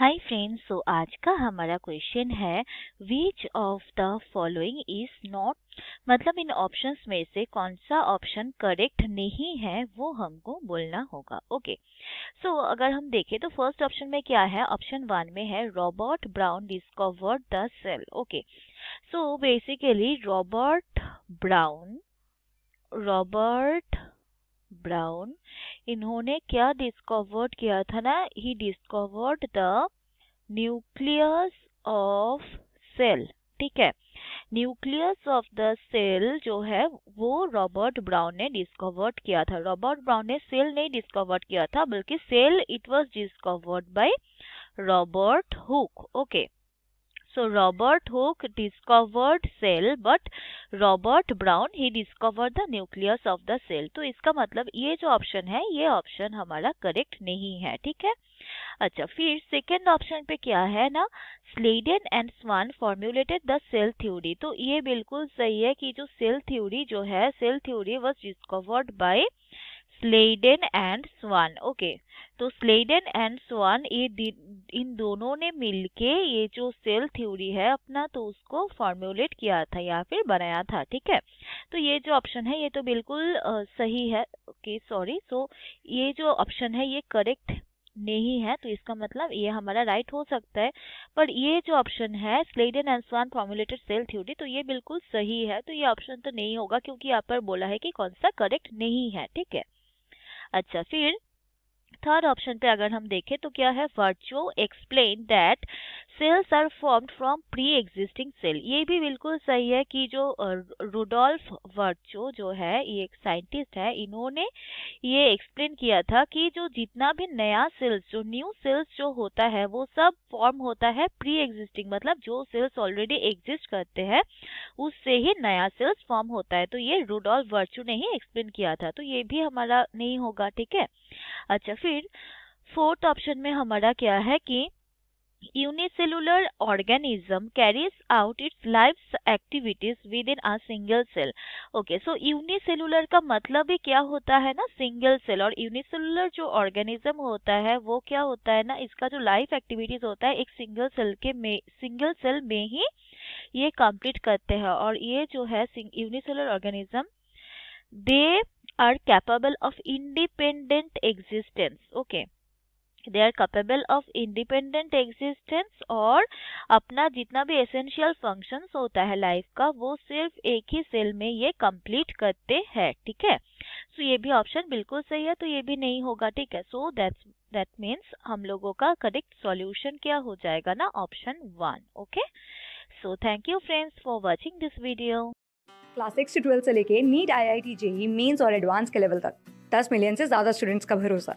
Hi friends so आज का हमारा क्वेश्चन है which of the following is not मतलब इन ऑप्शंस में से कौन सा ऑप्शन करेक्ट नहीं है वो हमको बोलना होगा ओके okay. सो so, अगर हम देखें तो फर्स्ट ऑप्शन में क्या है ऑप्शन वन में है Robert Brown discovered the cell okay so basically Robert Brown Robert Brown इन्होंने क्या डिस्कवर्ड किया था ना he discovered the nucleus of cell ठीक है न्यूक्लियस ऑफ द सेल जो है वो रॉबर्ट ब्राउन ने डिस्कवर्ड किया था रॉबर्ट ब्राउन ने सेल नहीं डिस्कवर्ड किया था बल्कि cell it was discovered by Robert Hooke okay so Robert Hooke discovered cell but Robert Brown he discovered the nucleus of the cell तो इसका मतलब ये जो ऑप्शन है ये ऑप्शन हमारा करेक्ट नहीं है ठीक है अच्छा फिर सेकेंड ऑप्शन पे क्या है ना Schleiden and Schwann formulated the cell theory तो ये बिल्कुल सही है कि जो सेल थ्योरी जो है cell theory was discovered by Schleiden and Schwann okay तो स्लेडन एंड स्वान ये इन दोनों ने मिलके ये जो सेल थ्योरी है अपना तो उसको फॉर्मुलेट किया था या फिर बनाया था ठीक है तो ये जो ऑप्शन है ये तो बिल्कुल सही है ओके सॉरी सो ये जो ऑप्शन है ये करेक्ट नहीं है तो इसका मतलब ये हमारा राइट हो सकता है पर ये जो ऑप्शन है Schleiden and Schwann formulated cell theory तो ये बिल्कुल सही है तो ये ऑप्शन तो नहीं होगा क्योंकि यहाँ पर बोला है कि कौन सा करेक्ट नहीं है ठीक है अच्छा फिर थर्ड ऑप्शन पे अगर हम देखें तो क्या है Virchow explain that cells are formed from pre existing cell ये भी बिल्कुल सही है कि जो रूडोल्फ वर्चो जो है ये एक साइंटिस्ट है इन्होंने ये एक्सप्लेन किया था कि जो जितना भी नया सेल्स जो न्यू सेल्स जो होता है वो सब फॉर्म होता है प्री एग्जिस्टिंग मतलब जो सेल्स ऑलरेडी एग्जिस्ट करते हैं उससे ही नया सेल्स फॉर्म होता है तो ये रूडोल्फ वर्चू ने ही एक्सप्लेन किया था तो ये भी हमारा नहीं होगा ठीक है अच्छा फिर फोर्थ ऑप्शन में हमारा क्या है कि organism carries out out life activities within a single cell okay so unicellular का मतलब ही क्या होता है ना सिंगल सेल और यूनिसेलुलर जो ऑर्गेनिज्म होता है वो क्या होता है ना इसका जो लाइफ एक्टिविटीज होता है एक सिंगल सेल के में सिंगल सेल में ही ये कंप्लीट करते हैं और ये जो है unicellular organism they are capable of independent existence okay they are capable of independent existence और अपना जितना भी एसेंशियल फंक्शन होता है लाइफ का वो सिर्फ एक ही सेल में ये कंप्लीट करते हैं ठीक है सो so, ये भी ऑप्शन बिल्कुल सही है तो ये भी नहीं होगा ठीक है सो दैट्स दैट मीन्स हम लोगों का करेक्ट सॉल्यूशन क्या हो जाएगा ना option one okay so thank you friends for watching this video class six से ट्वेल्थ से लेके NEET I I T JEE mains और एडवांस के लेवल तक दस मिलियन से ज़्यादा स्टूडेंट्स का भरोसा